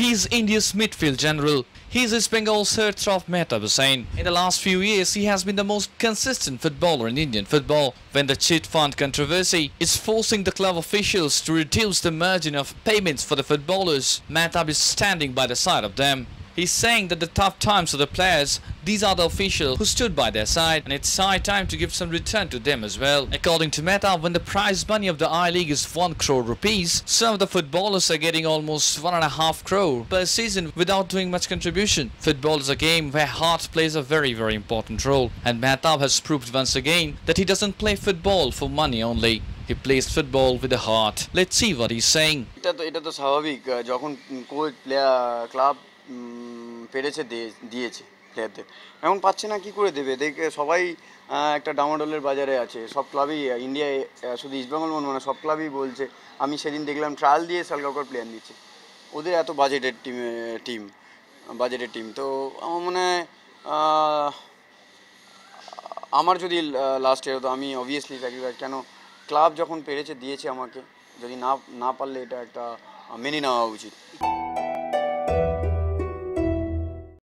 He is India's midfield general. He is Bengal's third top Mehtab Hussain. In the last few years, he has been the most consistent footballer in Indian football when the chit fund controversy is forcing the club officials to reduce the margin of payments for the footballers. Mehtab is standing by the side of them. He's saying that the tough times for the players, these are the officials who stood by their side and it's high time to give some return to them as well. According to Mehta, when the prize money of the I-League is 1 crore rupees, some of the footballers are getting almost 1.5 crore per season without doing much contribution. Football is a game where heart plays a very very important role and Mehta has proved once again that he doesn't play football for money only. He plays football with the heart. Let's see what he's saying. পেরেছে দিয়েছে প্লেয়ারদের এখন পাচ্ছে না কি করে দেবে দেখে সবাই একটা ডামাডোলের বাজারে আছে সব ক্লাবই ইন্ডিয়ায় শুধু ইস্টবেঙ্গল মন মানে সব ক্লাবই বলছে আমি সেদিন দেখলাম ট্রায়াল দিয়ে শালকাউকার প্লেয়ার দিচ্ছে ওদের এত বাজেটের টিম টিম বাজেটের টিম তো আমার মনে হয় আমার যদি লাস্ট ইয়ার হতো আমি অবভিয়াসলি স্যাক্রিফাইস কেন ক্লাব যখন পেরেছে দিয়েছে আমাকে যদি না না পারলে এটা একটা মেনে নেওয়া উচিত